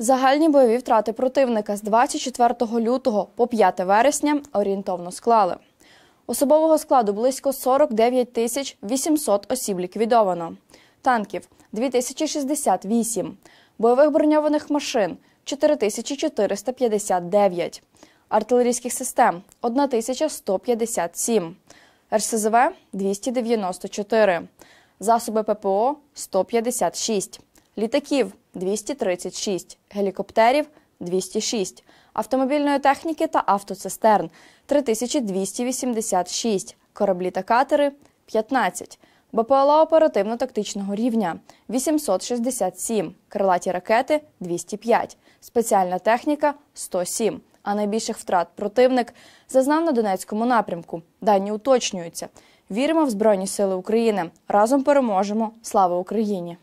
Загальні бойові втрати противника з 24 лютого по 5 вересня орієнтовно склали. Особового складу близько 49 тисяч 800 осіб ліквідовано, танків 2068, бойових броньованих машин 4459, артилерійських систем 1157, РСЗВ 294, засоби ППО 156 літаків 236, гелікоптерів 206, автомобільної техніки та автоцистерн 3286, кораблі та катери 15, БПЛА оперативно-тактичного рівня 867, крилаті ракети 205, спеціальна техніка 107. А найбільших втрат противник зазнав на Донецькому напрямку. Дані уточнюються. Віримо в Збройні Сили України. Разом переможемо. Слава Україні!